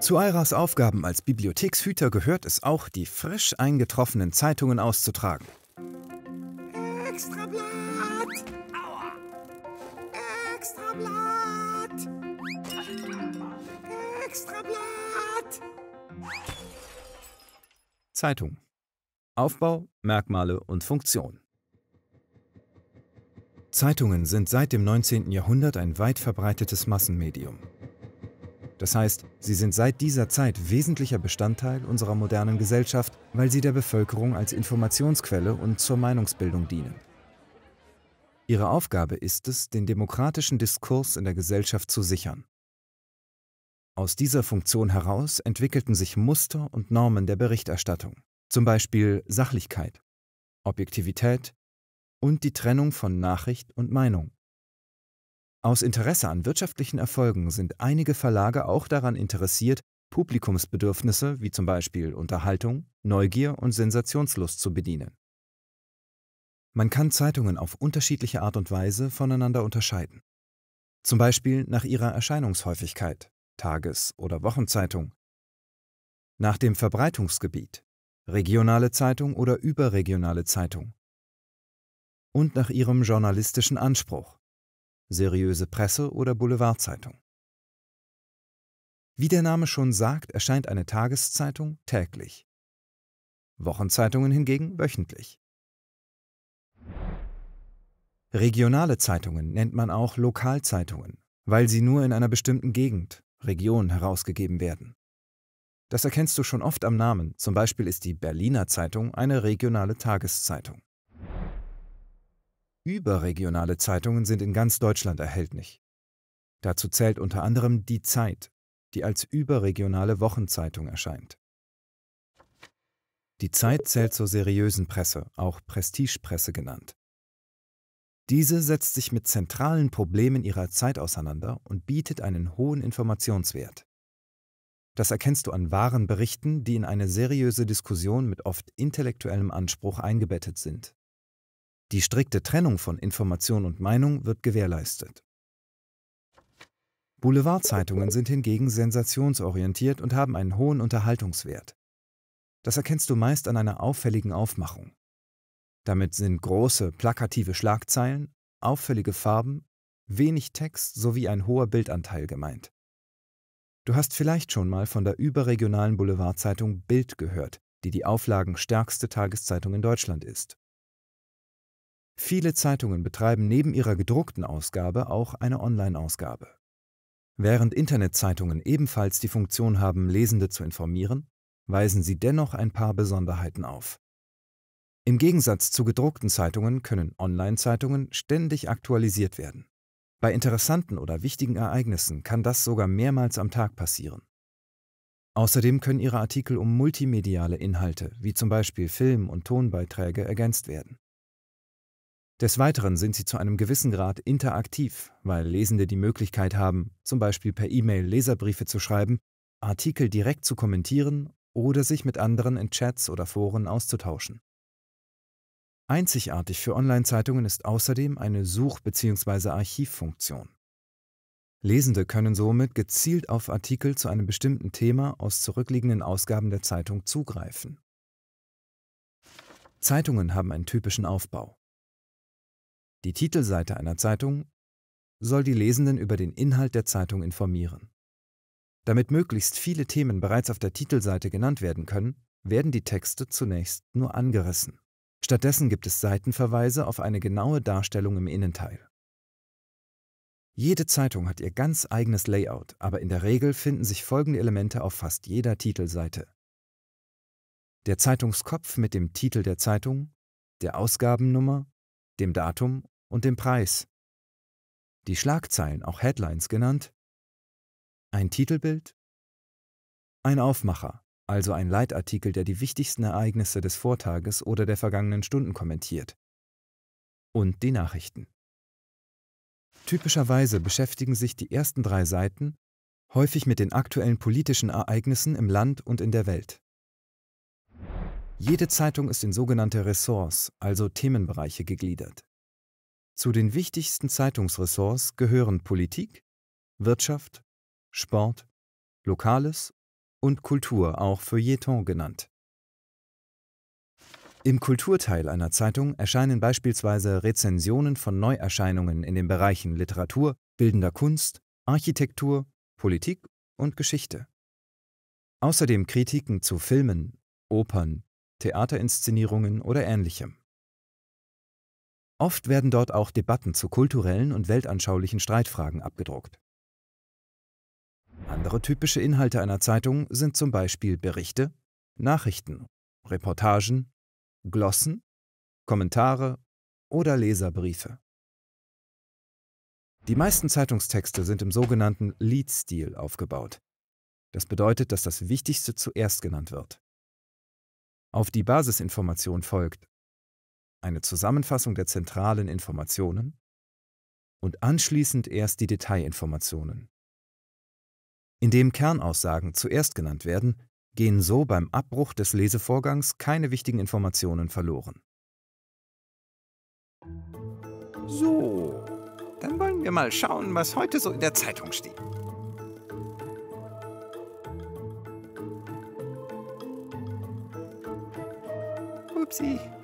Zu Airas Aufgaben als Bibliothekshüter gehört es auch, die frisch eingetroffenen Zeitungen auszutragen. Extrablatt! Aua! Extrablatt! Extrablatt! Zeitung. Aufbau, Merkmale und Funktion. Zeitungen sind seit dem 19. Jahrhundert ein weit verbreitetes Massenmedium. Das heißt, sie sind seit dieser Zeit wesentlicher Bestandteil unserer modernen Gesellschaft, weil sie der Bevölkerung als Informationsquelle und zur Meinungsbildung dienen. Ihre Aufgabe ist es, den demokratischen Diskurs in der Gesellschaft zu sichern. Aus dieser Funktion heraus entwickelten sich Muster und Normen der Berichterstattung, zum Beispiel Sachlichkeit, Objektivität und die Trennung von Nachricht und Meinung. Aus Interesse an wirtschaftlichen Erfolgen sind einige Verlage auch daran interessiert, Publikumsbedürfnisse wie zum Beispiel Unterhaltung, Neugier und Sensationslust zu bedienen. Man kann Zeitungen auf unterschiedliche Art und Weise voneinander unterscheiden. Zum Beispiel nach ihrer Erscheinungshäufigkeit, Tages- oder Wochenzeitung, nach dem Verbreitungsgebiet, regionale Zeitung oder überregionale Zeitung und nach ihrem journalistischen Anspruch, seriöse Presse oder Boulevardzeitung. Wie der Name schon sagt, erscheint eine Tageszeitung täglich. Wochenzeitungen hingegen wöchentlich. Regionale Zeitungen nennt man auch Lokalzeitungen, weil sie nur in einer bestimmten Gegend, Region herausgegeben werden. Das erkennst du schon oft am Namen, zum Beispiel ist die Berliner Zeitung eine regionale Tageszeitung. Überregionale Zeitungen sind in ganz Deutschland erhältlich. Dazu zählt unter anderem Die Zeit, die als überregionale Wochenzeitung erscheint. Die Zeit zählt zur seriösen Presse, auch Prestigepresse genannt. Diese setzt sich mit zentralen Problemen ihrer Zeit auseinander und bietet einen hohen Informationswert. Das erkennst du an wahren Berichten, die in eine seriöse Diskussion mit oft intellektuellem Anspruch eingebettet sind. Die strikte Trennung von Information und Meinung wird gewährleistet. Boulevardzeitungen sind hingegen sensationsorientiert und haben einen hohen Unterhaltungswert. Das erkennst du meist an einer auffälligen Aufmachung. Damit sind große, plakative Schlagzeilen, auffällige Farben, wenig Text sowie ein hoher Bildanteil gemeint. Du hast vielleicht schon mal von der überregionalen Boulevardzeitung Bild gehört, die die auflagenstärkste Tageszeitung in Deutschland ist. Viele Zeitungen betreiben neben ihrer gedruckten Ausgabe auch eine Online-Ausgabe. Während Internetzeitungen ebenfalls die Funktion haben, Lesende zu informieren, weisen sie dennoch ein paar Besonderheiten auf. Im Gegensatz zu gedruckten Zeitungen können Online-Zeitungen ständig aktualisiert werden. Bei interessanten oder wichtigen Ereignissen kann das sogar mehrmals am Tag passieren. Außerdem können ihre Artikel um multimediale Inhalte wie zum Beispiel Film- und Tonbeiträge ergänzt werden. Des Weiteren sind sie zu einem gewissen Grad interaktiv, weil Lesende die Möglichkeit haben, zum Beispiel per E-Mail Leserbriefe zu schreiben, Artikel direkt zu kommentieren oder sich mit anderen in Chats oder Foren auszutauschen. Einzigartig für Online-Zeitungen ist außerdem eine Such- bzw. Archivfunktion. Lesende können somit gezielt auf Artikel zu einem bestimmten Thema aus zurückliegenden Ausgaben der Zeitung zugreifen. Zeitungen haben einen typischen Aufbau die Titelseite einer Zeitung, soll die Lesenden über den Inhalt der Zeitung informieren. Damit möglichst viele Themen bereits auf der Titelseite genannt werden können, werden die Texte zunächst nur angerissen. Stattdessen gibt es Seitenverweise auf eine genaue Darstellung im Innenteil. Jede Zeitung hat ihr ganz eigenes Layout, aber in der Regel finden sich folgende Elemente auf fast jeder Titelseite. Der Zeitungskopf mit dem Titel der Zeitung, der Ausgabennummer, dem Datum und den Preis. Die Schlagzeilen, auch Headlines genannt. Ein Titelbild. Ein Aufmacher, also ein Leitartikel, der die wichtigsten Ereignisse des Vortages oder der vergangenen Stunden kommentiert. Und die Nachrichten. Typischerweise beschäftigen sich die ersten drei Seiten häufig mit den aktuellen politischen Ereignissen im Land und in der Welt. Jede Zeitung ist in sogenannte Ressorts, also Themenbereiche, gegliedert. Zu den wichtigsten Zeitungsressorts gehören Politik, Wirtschaft, Sport, Lokales und Kultur, auch Feuilleton genannt. Im Kulturteil einer Zeitung erscheinen beispielsweise Rezensionen von Neuerscheinungen in den Bereichen Literatur, bildender Kunst, Architektur, Politik und Geschichte. Außerdem Kritiken zu Filmen, Opern, Theaterinszenierungen oder ähnlichem. Oft werden dort auch Debatten zu kulturellen und weltanschaulichen Streitfragen abgedruckt. Andere typische Inhalte einer Zeitung sind zum Beispiel Berichte, Nachrichten, Reportagen, Glossen, Kommentare oder Leserbriefe. Die meisten Zeitungstexte sind im sogenannten Lead-Stil aufgebaut. Das bedeutet, dass das Wichtigste zuerst genannt wird. Auf die Basisinformation folgt, eine Zusammenfassung der zentralen Informationen und anschließend erst die Detailinformationen. Indem Kernaussagen zuerst genannt werden, gehen so beim Abbruch des Lesevorgangs keine wichtigen Informationen verloren. So, dann wollen wir mal schauen, was heute so in der Zeitung steht. Upsi,